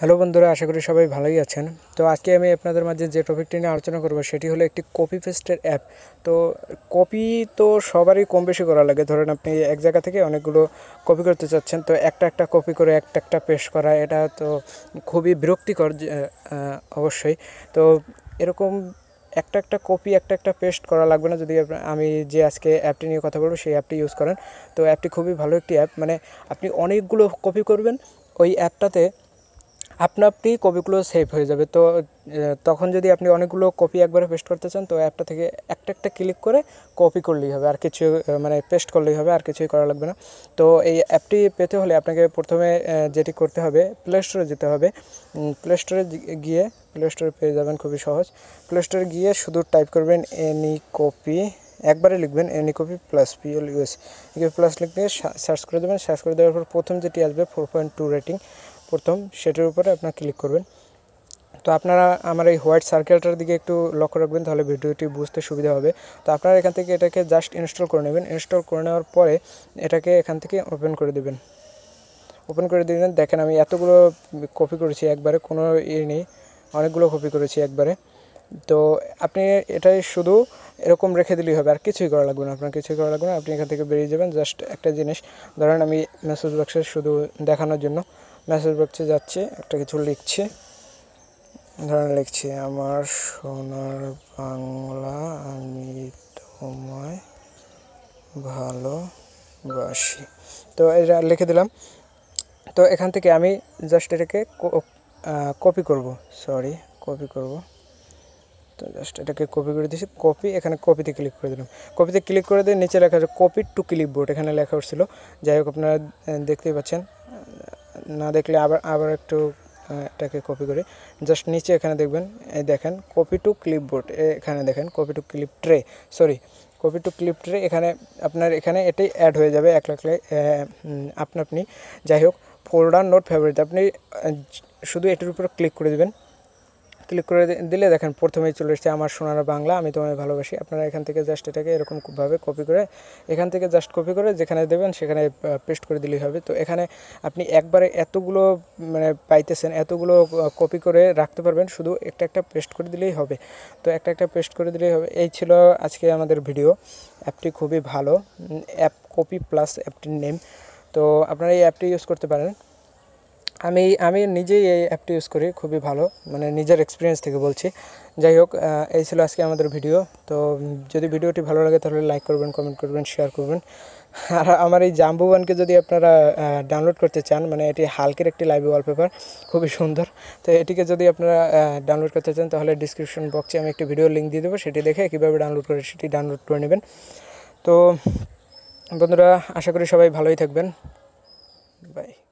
hello বন্ধুরা আশা করি সবাই ভালোই আছেন তো আজকে আমি আপনাদের মাঝে যে টপিকটি নিয়ে আলোচনা করবো সেটি হলো একটি কপি পেস্টের অ্যাপ তো কপি তো সবারই কম বেশি করা লাগে ধরেন আপনি এক জায়গা থেকে অনেকগুলো কপি করতে চাচ্ছেন তো একটা একটা কপি করে একটা একটা পেস্ট করা এটা তো খুবই বিরক্তিকর অবশ্যই তো এরকম একটা একটা কপি একটা একটা পেস্ট করা লাগবে না যদি আমি যে আজকে অ্যাপটি নিয়ে কথা বলবো সেই অ্যাপটি ইউজ করেন তো অ্যাপটি খুবই ভালো একটি অ্যাপ মানে আপনি অনেকগুলো কপি করবেন ওই অ্যাপটাতে আপনা আপনি কপিগুলো সেভ হয়ে যাবে তো তখন যদি আপনি অনেকগুলো কপি একবারে পেস্ট করতে চান তো অ্যাপটা থেকে একটা একটা ক্লিক করে কপি করলেই হবে আর কিছু মানে পেস্ট করলেই হবে আর কিছুই করা লাগবে না তো এই অ্যাপটি পেতে হলে আপনাকে প্রথমে যেটি করতে হবে প্লে স্টোরে যেতে হবে প্লে স্টোরে গিয়ে প্লে স্টোরে পেয়ে যাবেন খুবই সহজ প্লে স্টোরে গিয়ে শুধু টাইপ করবেন এনি কপি একবারে লিখবেন copy plus P L U S plus লিখে সার্চ করে দেবেন সার্চ করে দেওয়ার পর প্রথম যেটি আসবে ফোর পয়েন্ট টু রেটিং প্রথম সেটির উপরে আপনার ক্লিক করবেন তো আপনারা আমার এই হোয়াইট সার্কেলটার দিকে একটু লক্ষ্য রাখবেন তাহলে ভিডিওটি বুঝতে সুবিধা হবে তো আপনারা এখান থেকে এটাকে জাস্ট ইনস্টল করে নেবেন ইনস্টল করে নেওয়ার পরে এটাকে এখান থেকে ওপেন করে দেবেন ওপেন করে দিবেন দেখেন আমি এতগুলো কপি করেছি একবারে কোনো ইয়ে নেই অনেকগুলো কপি করেছি একবারে তো আপনি এটাই শুধু এরকম রেখে দিলেই হবে আর কিছুই করা লাগবে না আপনার কিছুই করা লাগবে না আপনি এখান থেকে বেরিয়ে যাবেন জাস্ট একটা জিনিস ধরেন আমি মেসেজ বক্সে শুধু দেখানোর জন্য মেসেজ বক্সে যাচ্ছে একটা কিছু লিখছে ধরেন লিখছে আমার সোনার বাংলা আমি তোমায় ভালোবাসি তো এটা লিখে দিলাম তো এখান থেকে আমি জাস্ট এটাকে কপি করব সরি কপি করব তো জাস্ট এটাকে কপি করে দিয়েছি কপি এখানে কপিতে ক্লিক করে দিলাম কপিতে ক্লিক করে দিয়ে নিচে লেখা আছে কপি টু ক্লিপবোর্ড এখানে লেখা উঠছিল যাই হোক আপনারা দেখতেই পাচ্ছেন না দেখলে আবার আবার একটু এটাকে কপি করে জাস্ট নিচে এখানে দেখবেন এই দেখেন কপি টু ক্লিপবোর্ড এখানে দেখেন copy to clip tray sorry copy to clip tray এখানে আপনার এখানে এটাই অ্যাড হয়ে যাবে এক লাখ আপনা আপনি যাই হোক ফোল্ডার নোট ফেভারিট আপনি শুধু এটির উপর ক্লিক করে দেবেন ক্লিক করে দিলে দেখেন প্রথমেই চলে এসছে আমার সোনার বাংলা আমি তোমায় ভালোবাসি আপনারা এখান থেকে জাস্ট এটাকে এরকমভাবে কপি করে এখান থেকে জাস্ট কপি করে যেখানে দেবেন সেখানে পেস্ট করে দিলেই হবে তো এখানে আপনি একবারে এতগুলো মানে পাইতেছেন এতগুলো কপি করে রাখতে পারবেন শুধু একটা একটা পেস্ট করে দিলেই হবে তো একটা একটা পেস্ট করে দিলেই হবে এই ছিল আজকে আমাদের ভিডিও অ্যাপটি খুবই ভালো অ্যাপ কপি প্লাস অ্যাপটির নেম তো আপনারা এই অ্যাপটি ইউজ করতে পারেন আমি আমি নিজেই এই অ্যাপটি ইউজ করি খুবই ভালো মানে নিজের এক্সপিরিয়েন্স থেকে বলছি যাই হোক এই ছিল আজকে আমাদের ভিডিও তো যদি ভিডিওটি ভালো লাগে তাহলে লাইক করবেন কমেন্ট করবেন শেয়ার করবেন আর আমার এই ওয়ানকে যদি আপনারা ডাউনলোড করতে চান মানে এটি হালকের একটি লাইভ ওয়ালপেপার খুবই সুন্দর তো এটিকে যদি আপনারা ডাউনলোড করতে চান তাহলে ডিসক্রিপশন বক্সে আমি একটি ভিডিও লিঙ্ক দিয়ে দেবো সেটি দেখে কীভাবে ডাউনলোড করে সেটি ডাউনলোড করে নেবেন তো বন্ধুরা আশা করি সবাই ভালোই থাকবেন বাই